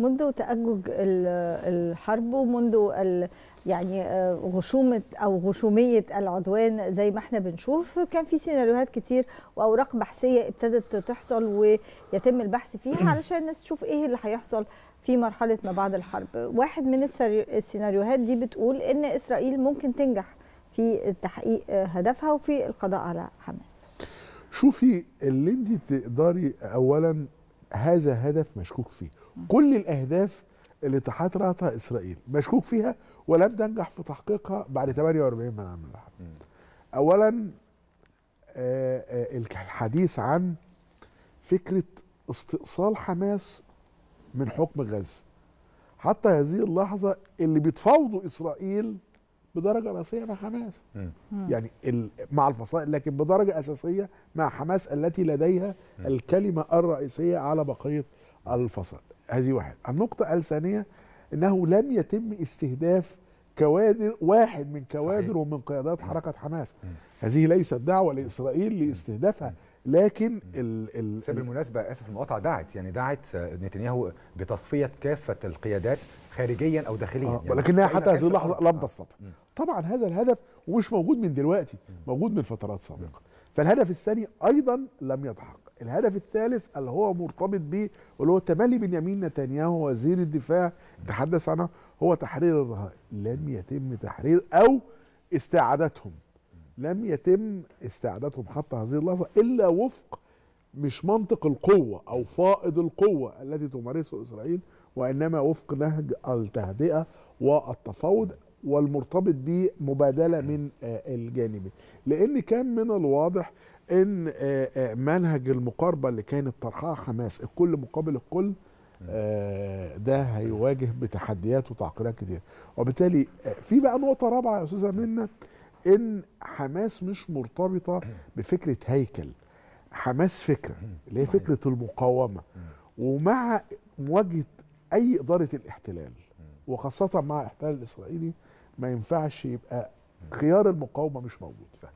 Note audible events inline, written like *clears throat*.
منذ تأجج الحرب ومنذ يعني آه، غشومة أو غشومية العدوان زي ما احنا بنشوف كان في سيناريوهات كتير وأوراق بحثية ابتدت تحصل ويتم البحث فيها *clears throat* علشان الناس تشوف إيه اللي هيحصل في مرحلة ما بعد الحرب واحد من السيناريوهات دي بتقول إن إسرائيل ممكن تنجح في تحقيق آه، هدفها وفي القضاء على حماس شوفي اللي انت تقدري اولا هذا هدف مشكوك فيه كل الأهداف اللي تحترتها إسرائيل مشكوك فيها ولم تنجح في تحقيقها بعد 48 من عام الحرب أولا آه، آه، الحديث عن فكرة استئصال حماس من حكم غزة حتى هذه اللحظة اللي بتفاوضوا إسرائيل بدرجه رئيسيه مع حماس يعني مع الفصائل لكن بدرجه اساسيه مع حماس التي لديها الكلمه الرئيسيه على بقيه الفصائل هذه واحد النقطه الثانيه انه لم يتم استهداف كوادر واحد من كوادر صحيح. ومن قيادات حركه حماس م. هذه ليست دعوه لاسرائيل لاستهدافها لكن ال ال بالمناسبه اسف المقاطعه دعت يعني دعت آه، نتنياهو بتصفيه كافه القيادات خارجيا او داخليا آه يعني ولكنها حتى هذه اللحظه لم آه. تستطع طبعا هذا الهدف ومش موجود من دلوقتي موجود من فترات سابقه فالهدف الثاني ايضا لم يتحقق الهدف الثالث اللي هو مرتبط به واللي هو تملي بنيامين نتنياهو وزير الدفاع تحدث عنه هو تحرير الرهائن لم يتم تحرير او استعادتهم لم يتم استعادتهم حتى هذه اللحظه الا وفق مش منطق القوه او فائض القوه التي تمارسه اسرائيل وانما وفق نهج التهدئه والتفاوض والمرتبط به مبادله من آه، الجانبين لان كان من الواضح ان آه، آه، منهج المقاربه اللي كانت طرحها حماس الكل مقابل الكل ده هيواجه بتحديات وتعقيدات كتير وبالتالي في بقى نقطه رابعه يا استاذه منا ان حماس مش مرتبطه بفكره هيكل حماس فكره اللي هي فكره المقاومه ومع مواجهه اي اداره الاحتلال وخاصه مع الاحتلال الاسرائيلي ما ينفعش يبقى خيار المقاومه مش موجود